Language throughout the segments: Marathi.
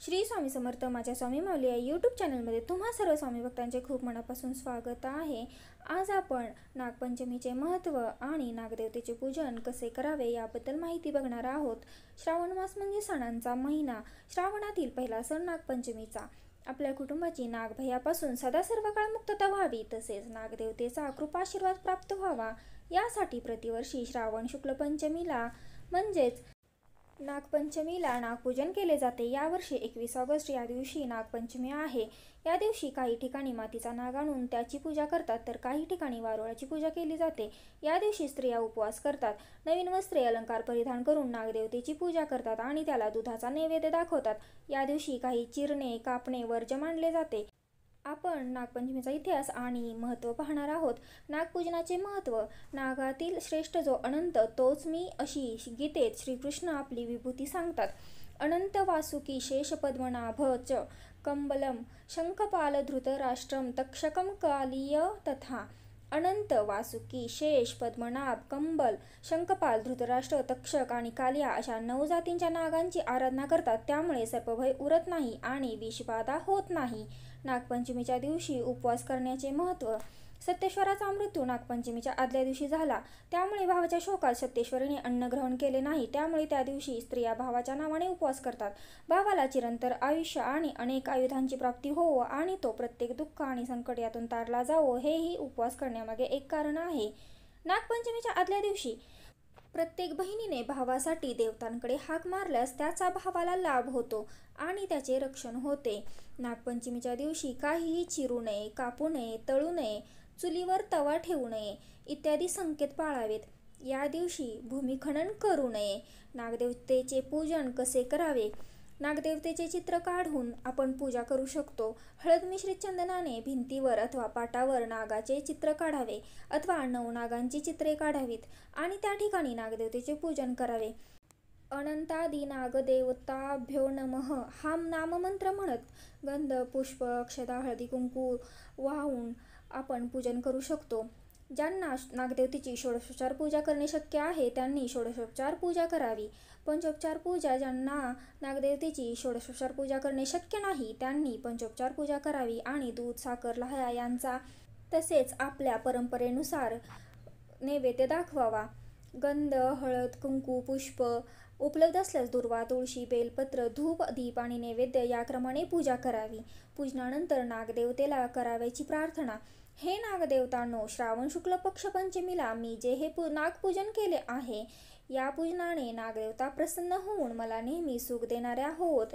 श्री स्वामी समर्थ माझ्या स्वामी माऊली या यूट्यूब चॅनलमध्ये तुम्हा सर्व स्वामी भक्तांचे खूप मनापासून स्वागत आहे आज आपण नागपंचमीचे महत्त्व आणि नागदेवतेचे पूजन कसे करावे याबद्दल माहिती बघणार आहोत श्रावण मास म्हणजे सणांचा महिना श्रावणातील पहिला सण नागपंचमीचा आपल्या कुटुंबाची नागभयापासून सदा सर्व काळ मुक्तता व्हावी तसेच नागदेवतेचा कृपाशीर्वाद प्राप्त व्हावा यासाठी प्रतिवर्षी श्रावण शुक्ल पंचमीला म्हणजेच नागपंचमीला नागपूजन केले जाते यावर्षी एकवीस ऑगस्ट या दिवशी नागपंचमी आहे या दिवशी काही ठिकाणी मातीचा नाग आणून त्याची पूजा करतात तर काही ठिकाणी वारुळाची पूजा केली जाते या दिवशी स्त्रिया उपवास करतात नवीन वस्त्रे अलंकार परिधान करून नागदेवतेची पूजा करतात आणि त्याला दुधाचा नैवेद्य दाखवतात या दिवशी काही चिरणे कापणे वर्ज मानले जाते आपण नागपंचमीचा इतिहास आणि महत्त्व पाहणार आहोत नागपूजनाचे महत्व नागातील श्रेष्ठ जो अनंत तोच मी अशी गीतेत श्रीकृष्ण आपली विभूती सांगतात अनंत वासुकी शेष पद्मनाभ च कंबलम शंखपाल धृतराष्ट्रम तक्षकम कालिय तथा अनंत वासुकी शेष पद्मनाभ कंबल शंखपाल धृतराष्ट्र तक्षक आणि कालिया अशा नऊ जातींच्या नागांची आराधना करतात त्यामुळे सर्पभय उरत नाही आणि विषबाधा होत नाही नागपंचमीच्या दिवशी उपवास करण्याचे महत्त्व सत्येश्वराचा मृत्यू नागपंचमीच्या आदल्या दिवशी झाला त्यामुळे भावाच्या शोकात सत्येश्वरीने अन्न ग्रहण केले नाही त्यामुळे त्या दिवशी स्त्रिया भावाच्या नावाने उपवास करतात भावाला चिरंतर आयुष्य आणि अनेक आयुधांची प्राप्ती होवो आणि तो प्रत्येक दुःख आणि संकट यातून तारला जावो हेही उपवास करण्यामागे एक कारण आहे नागपंचमीच्या आदल्या दिवशी प्रत्येक बहिणीने भावासाठी देवतांकडे हाक मारल्यास त्याचा भावाला लाभ होतो आणि त्याचे रक्षण होते नागपंचमीच्या दिवशी काहीही चिरू नये कापू नये तळू नये चुलीवर तवा ठेवू नये इत्यादी संकेत पाळावेत या दिवशी भूमिखनन करू नये नागदेवतेचे पूजन कसे करावे नागदेवतेचे चित्र काढून आपण पूजा करू शकतो हळद मिश्रित चंदनाने भिंतीवर अथवा पाटावर नागाचे चित्र काढावे अथवा नवनागांची चित्रे काढावीत आणि त्या ठिकाणी नागदेवतेचे पूजन करावे अनंतादी नागदेवताभ्यो नमः हा नाममंत्र म्हणत गंध पुष्प अक्षदा हळदी कुंकू वाहून आपण पूजन करू शकतो ज्यांना नागदेवतेची षोडशोपचार पूजा करणे शक्य आहे त्यांनी षोडशोपचार पूजा करावी पंचोपचार पूजा ज्यांना नागदेवतेची षोडशोपचार पूजा करणे शक्य नाही त्यांनी पंचोपचार पूजा करावी आणि दूध साखर लहया यांचा तसेच आपल्या परंपरेनुसार नैवेद्य दाखवावा गंध हळद कुंकू पुष्प उपलब्ध असल्यास दुर्वा तुळशी बेलपत्र धूप दीप आणि नैवेद्य याक्रमाने पूजा करावी पूजनानंतर नागदेवतेला करावयाची प्रार्थना हे नागदेवतांनो श्रावण शुक्ल पक्ष पंचमीला मी जे हे नागपूजन केले आहे या पूजनाने नागदेवता प्रसन्न होऊन मला नेहमी सुख देणाऱ्या होत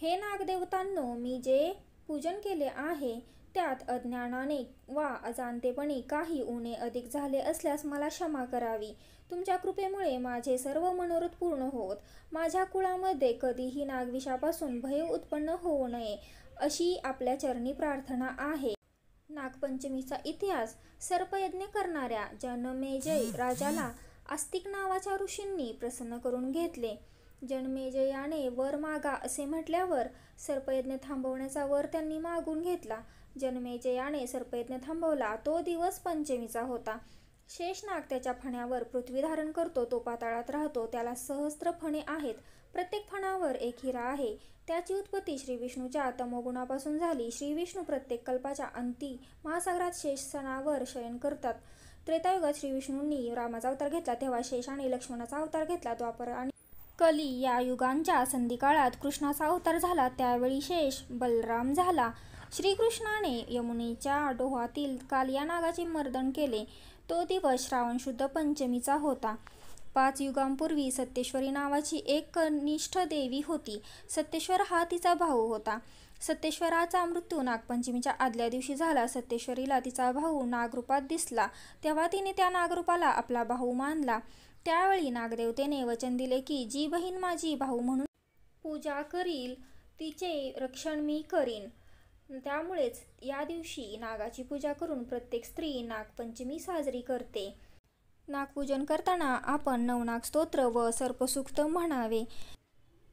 हे नागदेवतांनो मी जे पूजन केले आहे त्यात अज्ञानाने वा अजाणतेपणी काही उणे अधिक झाले असल्यास मला क्षमा करावी तुमच्या कृपेमुळे माझे सर्व मनोरथ पूर्ण होत माझ्या कुळामध्ये कधीही नागविषापासून भय उत्पन्न होऊ नये अशी आपल्या चरणी प्रार्थना आहे नागपंचमीचा इतिहास सर्पयज्ञ करणाऱ्या जनमेजय राजाला आस्तिक नावाच्या ऋषींनी प्रसन्न करून घेतले जनमेजयाने वर मागा असे म्हटल्यावर सर्पयज्ञ थांबवण्याचा वर त्यांनी मागून घेतला जन्मेजयाने सर्पयत्न थांबवला तो दिवस पंचमीचा होता शेषनाग त्याच्या फण्यावर पृथ्वी धारण करतो तो पाताळात राहतो त्याला सहस्त्र फणे आहेत प्रत्येक फणावर एक हिरा आहे त्याची उत्पत्ती श्री विष्णूच्या तमोगुणापासून झाली श्री विष्णू प्रत्येक कल्पाच्या अंती महासागरात शेष सणावर शयन करतात त्रेतायुगात श्री विष्णूंनी रामाचा अवतार घेतला तेव्हा शेषाने लक्ष्मणाचा अवतार घेतला द्वापर आणि कली या युगांच्या संधिकाळात कृष्णाचा अवतार झाला त्यावेळी शेष बलराम झाला श्रीकृष्णाने यमुनेच्या डोहातील काल या नागाचे मर्दन केले तो दिवस श्रावण शुद्ध पंचमीचा होता पाच युगांपूर्वी सत्येश्वरी नावाची एक कनिष्ठ देवी होती सत्येश्वर हा तिचा भाऊ होता सत्येश्वराचा मृत्यू नागपंचमीच्या आदल्या दिवशी झाला सत्येश्वरीला तिचा भाऊ नागरूपात दिसला तेव्हा तिने त्या नागरूपाला आपला भाऊ मानला त्यावेळी नागदेवतेने वचन दिले की जी बहीण माझी भाऊ म्हणून पूजा करील तिचे रक्षण मी करीन त्यामुळेच या दिवशी नागाची पूजा करून प्रत्येक स्त्री नागपंचमी साजरी करते नागपूजन करताना आपण नवनाग स्तोत्र व सर्पसुक्त म्हणावे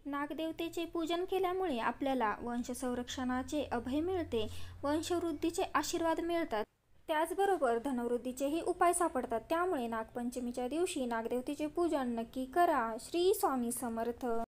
नागदेवतेचे पूजन केल्यामुळे आपल्याला वंश संरक्षणाचे अभय मिळते वंशवृद्धीचे आशीर्वाद मिळतात त्याचबरोबर धनवृद्धीचेही उपाय सापडतात त्यामुळे नागपंचमीच्या दिवशी नागदेवतेचे पूजन नक्की करा श्री स्वामी समर्थ